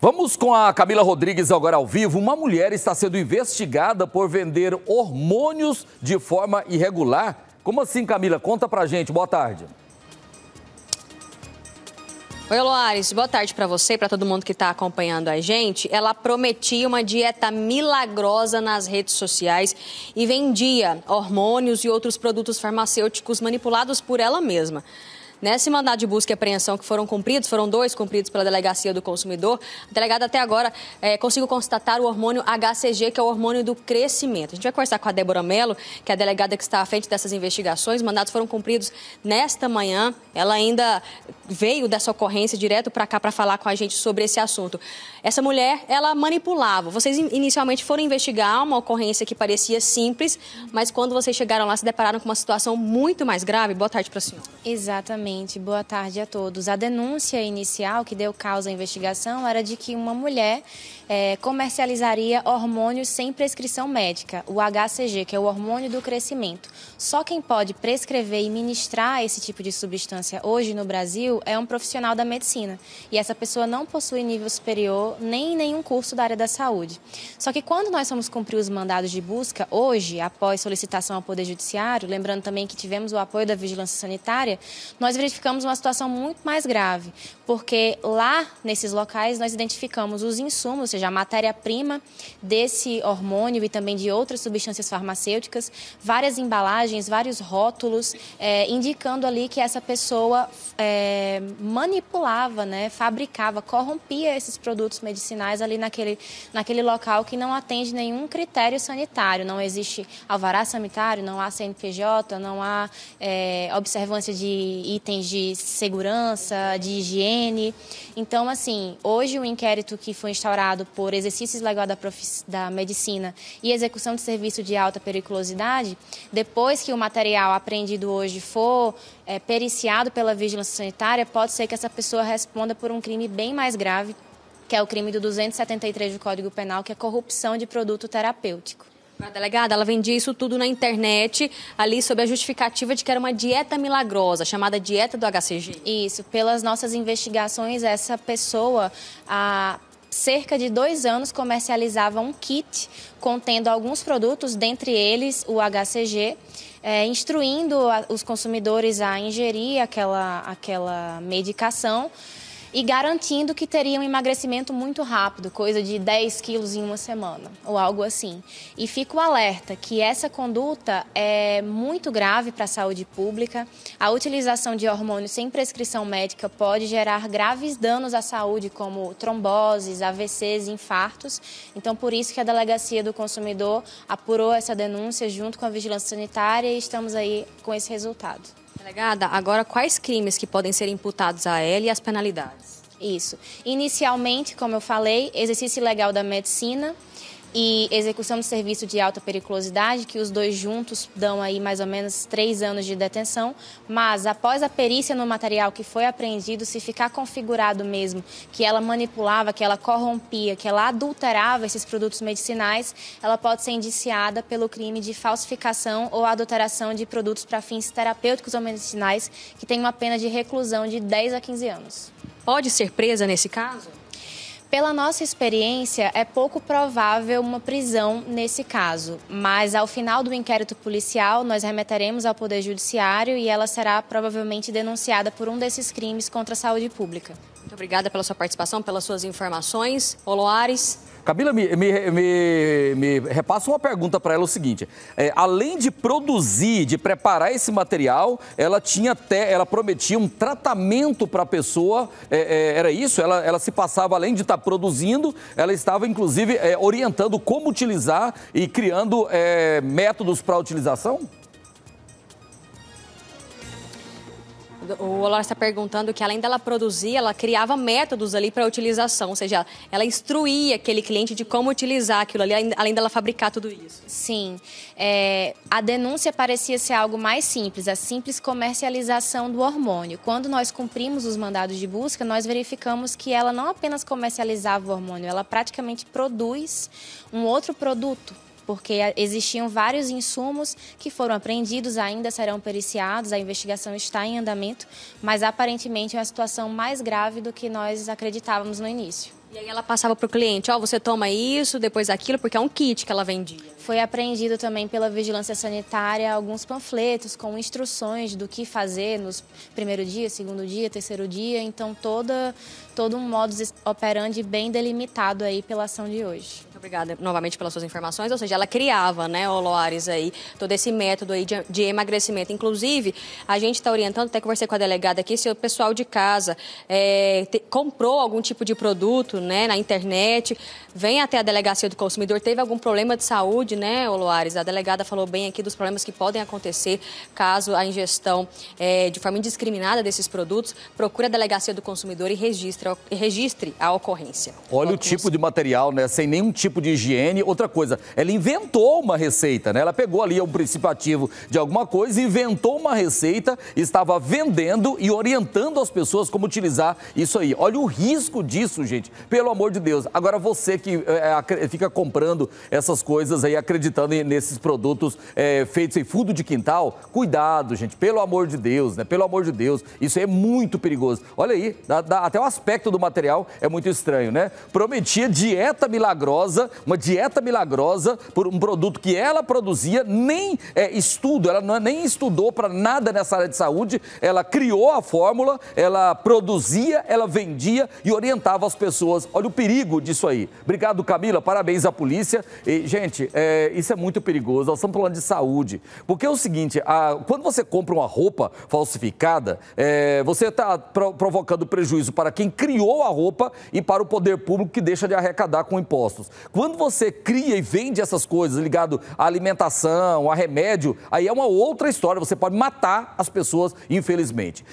Vamos com a Camila Rodrigues agora ao vivo. Uma mulher está sendo investigada por vender hormônios de forma irregular. Como assim, Camila? Conta pra gente. Boa tarde. Oi, Loares, boa tarde para você e para todo mundo que está acompanhando a gente. Ela prometia uma dieta milagrosa nas redes sociais e vendia hormônios e outros produtos farmacêuticos manipulados por ela mesma. Nesse né? mandado de busca e apreensão que foram cumpridos, foram dois cumpridos pela Delegacia do Consumidor, a delegada até agora é, conseguiu constatar o hormônio HCG, que é o hormônio do crescimento. A gente vai conversar com a Débora Mello, que é a delegada que está à frente dessas investigações. Os mandados foram cumpridos nesta manhã. Ela ainda veio dessa ocorrência direto para cá para falar com a gente sobre esse assunto. Essa mulher, ela manipulava. Vocês inicialmente foram investigar uma ocorrência que parecia simples, mas quando vocês chegaram lá, se depararam com uma situação muito mais grave. Boa tarde para a senhora. Exatamente boa tarde a todos. A denúncia inicial que deu causa à investigação era de que uma mulher é, comercializaria hormônios sem prescrição médica, o HCG, que é o hormônio do crescimento. Só quem pode prescrever e ministrar esse tipo de substância hoje no Brasil é um profissional da medicina. E essa pessoa não possui nível superior nem nenhum curso da área da saúde. Só que quando nós fomos cumprir os mandados de busca, hoje, após solicitação ao Poder Judiciário, lembrando também que tivemos o apoio da Vigilância Sanitária, nós verificamos uma situação muito mais grave, porque lá nesses locais nós identificamos os insumos, ou seja, a matéria-prima desse hormônio e também de outras substâncias farmacêuticas, várias embalagens, vários rótulos, é, indicando ali que essa pessoa é, manipulava, né, fabricava, corrompia esses produtos medicinais ali naquele, naquele local que não atende nenhum critério sanitário, não existe alvará sanitário, não há CNPJ, não há é, observância de itens itens de segurança, de higiene. Então, assim, hoje o inquérito que foi instaurado por exercícios legais da, da medicina e execução de serviço de alta periculosidade, depois que o material apreendido hoje for é, periciado pela vigilância sanitária, pode ser que essa pessoa responda por um crime bem mais grave, que é o crime do 273 do Código Penal, que é corrupção de produto terapêutico. A delegada, ela vendia isso tudo na internet, ali sob a justificativa de que era uma dieta milagrosa, chamada dieta do HCG. Isso, pelas nossas investigações, essa pessoa, há cerca de dois anos comercializava um kit contendo alguns produtos, dentre eles o HCG, é, instruindo a, os consumidores a ingerir aquela, aquela medicação e garantindo que teria um emagrecimento muito rápido, coisa de 10 quilos em uma semana ou algo assim. E fico alerta que essa conduta é muito grave para a saúde pública. A utilização de hormônios sem prescrição médica pode gerar graves danos à saúde, como tromboses, AVCs, infartos. Então, por isso que a Delegacia do Consumidor apurou essa denúncia junto com a Vigilância Sanitária e estamos aí com esse resultado. Delegada, agora quais crimes que podem ser imputados a ela e as penalidades? Isso. Inicialmente, como eu falei, exercício ilegal da medicina, e execução de serviço de alta periculosidade, que os dois juntos dão aí mais ou menos três anos de detenção, mas após a perícia no material que foi apreendido, se ficar configurado mesmo que ela manipulava, que ela corrompia, que ela adulterava esses produtos medicinais, ela pode ser indiciada pelo crime de falsificação ou adulteração de produtos para fins terapêuticos ou medicinais, que tem uma pena de reclusão de 10 a 15 anos. Pode ser presa nesse caso? Pela nossa experiência, é pouco provável uma prisão nesse caso, mas ao final do inquérito policial, nós remeteremos ao Poder Judiciário e ela será provavelmente denunciada por um desses crimes contra a saúde pública. Muito obrigada pela sua participação, pelas suas informações. Oloares. Camila, me, me, me, me, repassa uma pergunta para ela o seguinte: é, além de produzir, de preparar esse material, ela tinha até, ela prometia um tratamento para a pessoa. É, é, era isso? Ela, ela, se passava além de estar tá produzindo, ela estava inclusive é, orientando como utilizar e criando é, métodos para utilização? o Olor está perguntando que além dela produzir, ela criava métodos ali para utilização, ou seja, ela instruía aquele cliente de como utilizar aquilo ali, além dela fabricar tudo isso. Sim, é, a denúncia parecia ser algo mais simples, a simples comercialização do hormônio. Quando nós cumprimos os mandados de busca, nós verificamos que ela não apenas comercializava o hormônio, ela praticamente produz um outro produto porque existiam vários insumos que foram apreendidos, ainda serão periciados, a investigação está em andamento, mas aparentemente é uma situação mais grave do que nós acreditávamos no início. E aí ela passava para o cliente, ó, oh, você toma isso, depois aquilo, porque é um kit que ela vendia. Foi apreendido também pela vigilância sanitária alguns panfletos com instruções do que fazer nos primeiro dia, segundo dia, terceiro dia, então toda todo um modus operandi bem delimitado aí pela ação de hoje. Muito obrigada novamente pelas suas informações, ou seja, ela criava, né, Oloares aí, todo esse método aí de, de emagrecimento. Inclusive, a gente está orientando, até conversei com a delegada aqui, se o pessoal de casa é, te, comprou algum tipo de produto, muito né, na internet, vem até a delegacia do consumidor, teve algum problema de saúde, né, Oloares? A delegada falou bem aqui dos problemas que podem acontecer caso a ingestão é, de forma indiscriminada desses produtos. Procure a delegacia do consumidor e registre, registre a ocorrência. Olha o tipo de material, né? Sem nenhum tipo de higiene. Outra coisa, ela inventou uma receita, né? Ela pegou ali um princípio ativo de alguma coisa, inventou uma receita, estava vendendo e orientando as pessoas como utilizar isso aí. Olha o risco disso, gente. Pelo amor de Deus. Agora você que é, fica comprando essas coisas aí, acreditando nesses produtos é, feitos em fundo de quintal, cuidado, gente. Pelo amor de Deus, né? Pelo amor de Deus. Isso é muito perigoso. Olha aí, dá, dá, até o aspecto do material é muito estranho, né? Prometia dieta milagrosa, uma dieta milagrosa por um produto que ela produzia, nem é, estudo, ela não, é, nem estudou para nada nessa área de saúde, ela criou a fórmula, ela produzia, ela vendia e orientava as pessoas pessoas. Olha o perigo disso aí. Obrigado, Camila. Parabéns à polícia. E, gente, é, isso é muito perigoso. Nós estamos falando de saúde. Porque é o seguinte: a, quando você compra uma roupa falsificada, é, você está pro, provocando prejuízo para quem criou a roupa e para o poder público que deixa de arrecadar com impostos. Quando você cria e vende essas coisas ligado à alimentação, a remédio, aí é uma outra história. Você pode matar as pessoas, infelizmente.